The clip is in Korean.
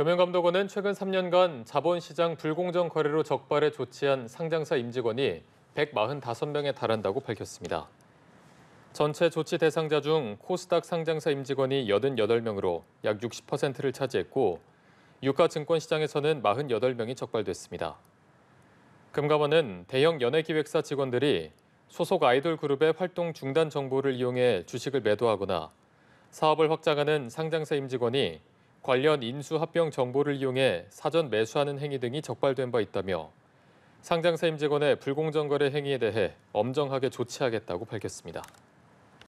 금융감독원은 최근 3년간 자본시장 불공정 거래로 적발해 조치한 상장사 임직원이 145명에 달한다고 밝혔습니다. 전체 조치 대상자 중 코스닥 상장사 임직원이 88명으로 약 60%를 차지했고 유가 증권 시장에서는 48명이 적발됐습니다. 금감원은 대형 연예기획사 직원들이 소속 아이돌 그룹의 활동 중단 정보를 이용해 주식을 매도하거나 사업을 확장하는 상장사 임직원이 관련 인수합병 정보를 이용해 사전 매수하는 행위 등이 적발된 바 있다며 상장사임직원의 불공정거래 행위에 대해 엄정하게 조치하겠다고 밝혔습니다.